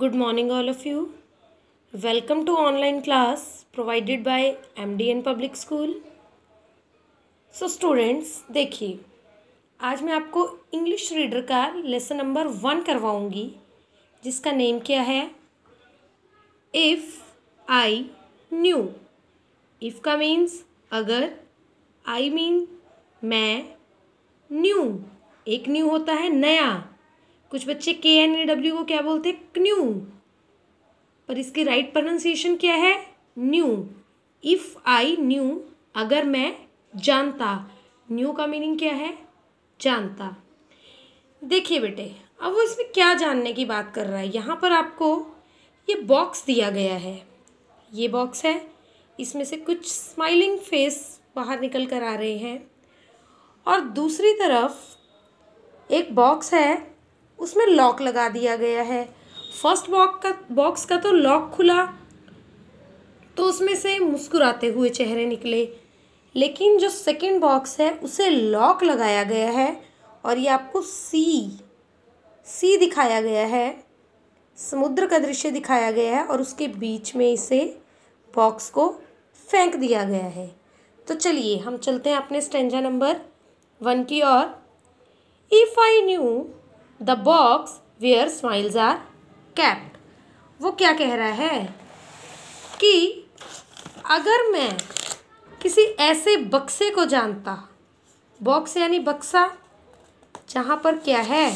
good morning all of you welcome to online class provided by mdn public school so students देखिए आज मैं आपको English reader का lesson number one करवाऊंगी जिसका नेम क्या है इफ़ आई न्यू इफ़ का मीन्स अगर आई मीन मैं न्यू एक न्यू होता है नया कुछ बच्चे के एन ए डब्ल्यू को क्या बोलते हैं क्न्यू पर इसके राइट प्रोनाउंसिएशन क्या है न्यू इफ़ आई न्यू अगर मैं जानता न्यू का मीनिंग क्या है जानता देखिए बेटे अब वो इसमें क्या जानने की बात कर रहा है यहाँ पर आपको ये बॉक्स दिया गया है ये बॉक्स है इसमें से कुछ स्माइलिंग फेस बाहर निकल कर आ रहे हैं और दूसरी तरफ एक बॉक्स है उसमें लॉक लगा दिया गया है फर्स्ट बॉक्स का बॉक्स का तो लॉक खुला तो उसमें से मुस्कुराते हुए चेहरे निकले लेकिन जो सेकंड बॉक्स है उसे लॉक लगाया गया है और ये आपको सी सी दिखाया गया है समुद्र का दृश्य दिखाया गया है और उसके बीच में इसे बॉक्स को फेंक दिया गया है तो चलिए हम चलते हैं अपने स्टेंजा नंबर वन की ओर if I knew the box where smiles are kept वो क्या कह रहा है कि अगर मैं किसी ऐसे बक्से को जानता बॉक्स यानी बक्सा जहाँ पर क्या है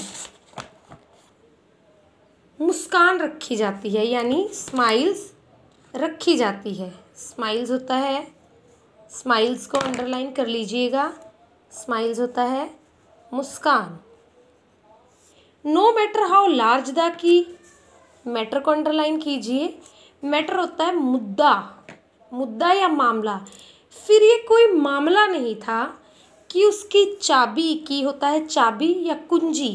मुस्कान रखी जाती है यानी स्माइल्स रखी जाती है स्माइल्स होता है स्माइल्स को अंडरलाइन कर लीजिएगा स्माइल्स होता है मुस्कान no matter how large the key matter को अंडरलाइन कीजिए मैटर होता है मुद्दा मुद्दा या मामला फिर ये कोई मामला नहीं था कि उसकी चाबी की होता है चाबी या कुंजी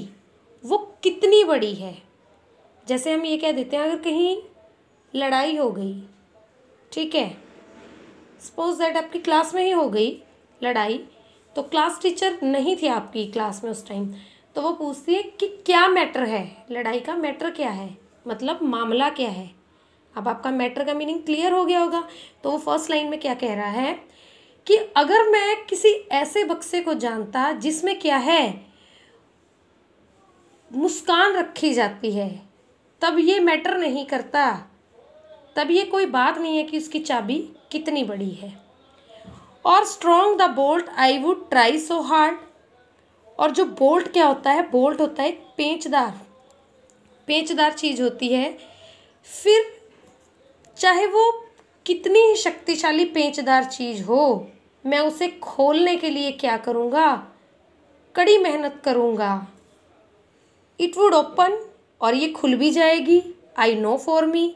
वो कितनी बड़ी है जैसे हम ये कह देते हैं अगर कहीं लड़ाई हो गई ठीक है सपोज दैट आपकी क्लास में ही हो गई लड़ाई तो क्लास टीचर नहीं थी आपकी क्लास में उस टाइम तो वो पूछती है कि क्या मैटर है लड़ाई का मैटर क्या है मतलब मामला क्या है अब आपका मैटर का मीनिंग क्लियर हो गया होगा तो वो फर्स्ट लाइन में क्या कह रहा है कि अगर मैं किसी ऐसे बक्से को जानता जिसमें क्या है मुस्कान रखी जाती है तब ये मैटर नहीं करता तब ये कोई बात नहीं है कि उसकी चाबी कितनी बड़ी है और strong the bolt I would try so hard और जो बोल्ट क्या होता है बोल्ट होता है एक पेंचदार पेंचदार चीज़ होती है फिर चाहे वो कितनी ही शक्तिशाली पेंचदार चीज़ हो मैं उसे खोलने के लिए क्या करूँगा कड़ी मेहनत करूँगा इट वुड ओपन और ये खुल भी जाएगी आई नो फॉर मी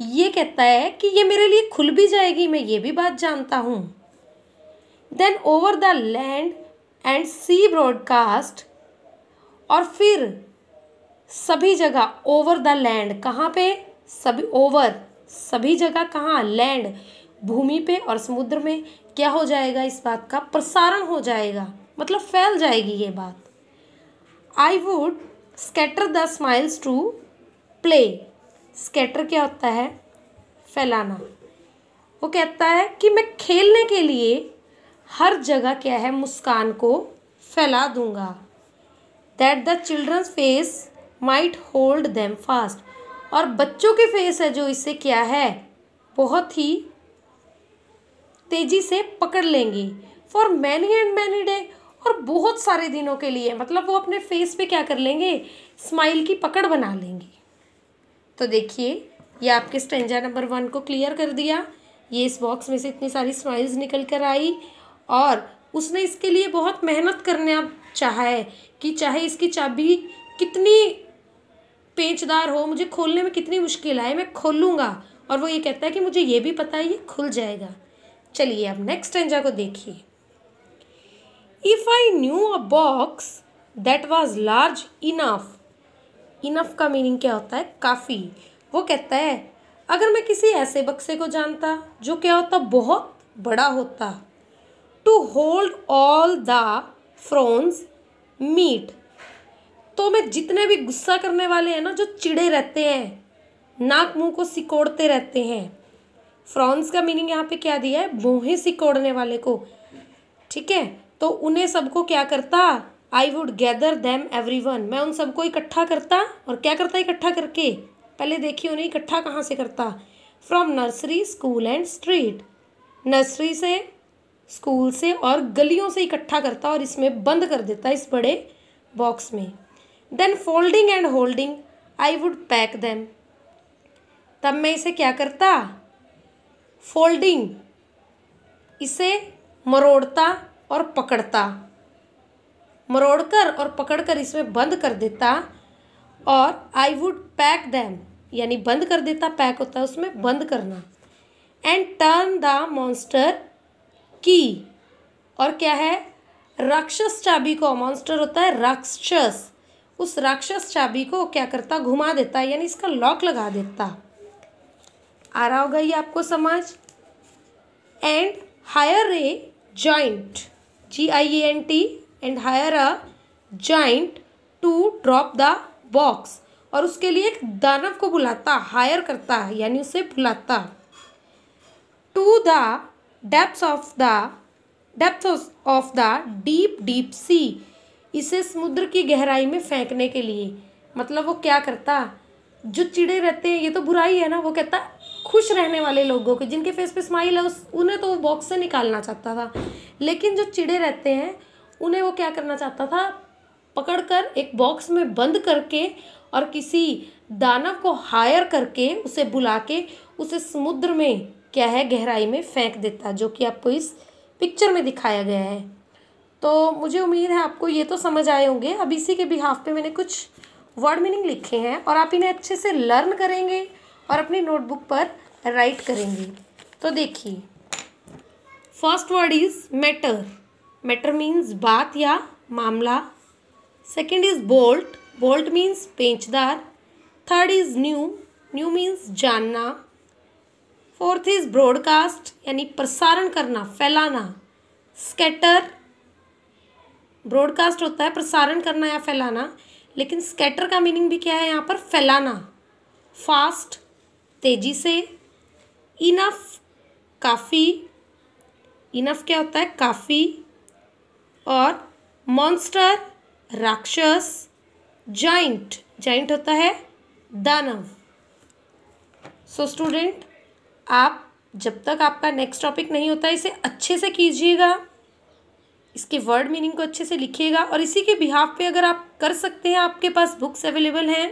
ये कहता है कि ये मेरे लिए खुल भी जाएगी मैं ये भी बात जानता हूँ then over the land and sea broadcast और फिर सभी जगह ओवर द लैंड कहाँ पे सभी ओवर सभी जगह कहाँ लैंड भूमि पे और समुद्र में क्या हो जाएगा इस बात का प्रसारण हो जाएगा मतलब फैल जाएगी ये बात I would scatter the smiles to play scatter क्या होता है फैलाना वो कहता है कि मैं खेलने के लिए हर जगह क्या है मुस्कान को फैला दूंगा that the children's face might hold them fast और बच्चों के फेस है जो इसे क्या है बहुत ही तेजी से पकड़ लेंगी for many and many day और बहुत सारे दिनों के लिए मतलब वो अपने फेस पे क्या कर लेंगे स्माइल की पकड़ बना लेंगे तो देखिए ये आपके स्टेंजा नंबर वन को क्लियर कर दिया ये इस बॉक्स में से इतनी सारी स्माइल्स निकल कर आई और उसने इसके लिए बहुत मेहनत करने चाहा है कि चाहे इसकी चाबी कितनी पेचदार हो मुझे खोलने में कितनी मुश्किल आए मैं खोलूँगा और वो ये कहता है कि मुझे ये भी पता है ये खुल जाएगा चलिए अब नेक्स्ट एंजा को देखिए if I knew a box that was large enough enough का मीनिंग क्या होता है काफ़ी वो कहता है अगर मैं किसी ऐसे बक्से को जानता जो क्या होता बहुत बड़ा होता to hold all the frowns meet तो मैं जितने भी गुस्सा करने वाले हैं ना जो चिड़े रहते हैं नाक मुंह को सिकोड़ते रहते हैं फ्रॉन्स का मीनिंग यहाँ पे क्या दिया है मुँहें सिकोड़ने वाले को ठीक है तो उन्हें सबको क्या करता I would gather them every one मैं उन सबको इकट्ठा करता और क्या करता इकट्ठा करके पहले देखिए उन्हें इकट्ठा कहाँ से करता from nursery school and street nursery से स्कूल से और गलियों से इकट्ठा करता और इसमें बंद कर देता इस बड़े बॉक्स में then folding and holding I would pack them तब मैं इसे क्या करता फोल्डिंग इसे मरोड़ता और पकड़ता मरोड़कर और पकड़कर इसमें बंद कर देता और आई वुड पैक दैम यानी बंद कर देता पैक होता है उसमें बंद करना एंड टर्न द मॉन्स्टर की और क्या है राक्षस चाबी को मॉन्स्टर होता है राक्षस उस राक्षस चाबी को क्या करता घुमा देता यानी इसका लॉक लगा देता आ रहा होगा ये आपको समझ and hire a giant G I A N T and hire a giant to drop the box और उसके लिए एक दानव को बुलाता हायर करता यानी उसे बुलाता to the depths of the depths of the deep deep sea इसे समुद्र की गहराई में फेंकने के लिए मतलब वो क्या करता जो चिड़े रहते हैं ये तो बुराई है ना वो कहता खुश रहने वाले लोगों के जिनके फेस पे स्माइल है उस उन्हें तो वो बॉक्स से निकालना चाहता था लेकिन जो चिड़े रहते हैं उन्हें वो क्या करना चाहता था पकड़कर एक बॉक्स में बंद करके और किसी दानव को हायर करके उसे बुला के उसे समुद्र में क्या है गहराई में फेंक देता जो कि आपको इस पिक्चर में दिखाया गया है तो मुझे उम्मीद है आपको ये तो समझ आए होंगे अब इसी के बिहाफ पे मैंने कुछ वर्ड मीनिंग लिखे हैं और आप इन्हें अच्छे से लर्न करेंगे और अपनी नोटबुक पर राइट करेंगे तो देखिए first word is matter matter means बात या मामला second is bolt bolt means पेंचदार third is knew knew means जानना फोर्थ इज ब्रॉडकास्ट यानी प्रसारण करना फैलाना स्कैटर ब्रॉडकास्ट होता है प्रसारण करना या फैलाना लेकिन स्कैटर का मीनिंग भी क्या है यहाँ पर फैलाना फास्ट तेजी से इनफ काफ़ी इनफ क्या होता है काफ़ी और मॉन्स्टर राक्षस जाइंट जाइंट होता है दानव सो स्टूडेंट आप जब तक आपका नेक्स्ट टॉपिक नहीं होता इसे अच्छे से कीजिएगा इसके वर्ड मीनिंग को अच्छे से लिखिएगा और इसी के बिहाफ पे अगर आप कर सकते हैं आपके पास बुक्स अवेलेबल हैं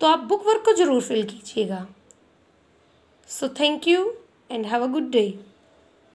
तो आप बुक वर्क को ज़रूर फिल कीजिएगा so thank you and have a good day